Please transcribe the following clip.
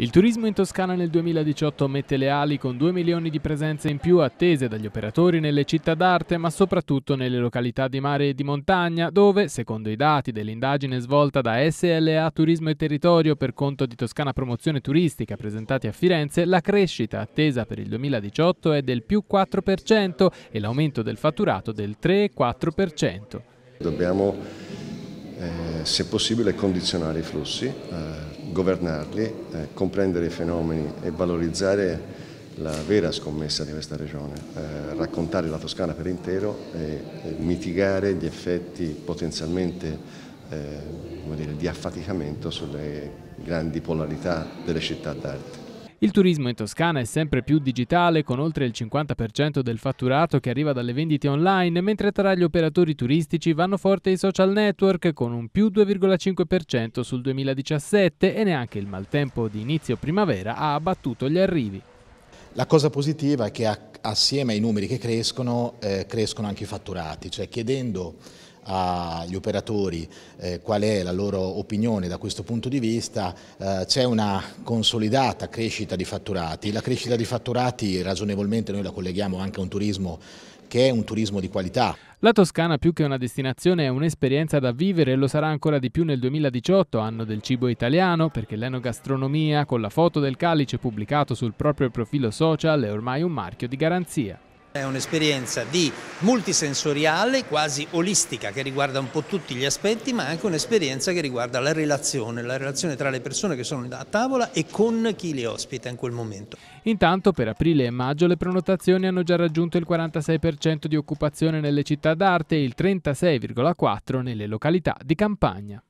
Il turismo in Toscana nel 2018 mette le ali con 2 milioni di presenze in più attese dagli operatori nelle città d'arte ma soprattutto nelle località di mare e di montagna dove, secondo i dati dell'indagine svolta da SLA Turismo e Territorio per conto di Toscana Promozione Turistica presentati a Firenze, la crescita attesa per il 2018 è del più 4% e l'aumento del fatturato del 3,4%. Dobbiamo, eh, se possibile, condizionare i flussi. Eh governarli, eh, comprendere i fenomeni e valorizzare la vera scommessa di questa regione, eh, raccontare la Toscana per intero e, e mitigare gli effetti potenzialmente eh, dire, di affaticamento sulle grandi polarità delle città d'arte. Il turismo in Toscana è sempre più digitale, con oltre il 50% del fatturato che arriva dalle vendite online, mentre tra gli operatori turistici vanno forte i social network, con un più 2,5% sul 2017 e neanche il maltempo di inizio primavera ha abbattuto gli arrivi. La cosa positiva è che assieme ai numeri che crescono, eh, crescono anche i fatturati, cioè chiedendo agli operatori eh, qual è la loro opinione da questo punto di vista, eh, c'è una consolidata crescita di fatturati. La crescita di fatturati ragionevolmente noi la colleghiamo anche a un turismo che è un turismo di qualità. La Toscana più che una destinazione è un'esperienza da vivere e lo sarà ancora di più nel 2018, anno del cibo italiano, perché l'enogastronomia, con la foto del calice pubblicato sul proprio profilo social, è ormai un marchio di garanzia. È un'esperienza di multisensoriale, quasi olistica, che riguarda un po' tutti gli aspetti, ma anche un'esperienza che riguarda la relazione, la relazione tra le persone che sono a tavola e con chi le ospita in quel momento. Intanto per aprile e maggio le prenotazioni hanno già raggiunto il 46% di occupazione nelle città d'arte e il 36,4% nelle località di campagna.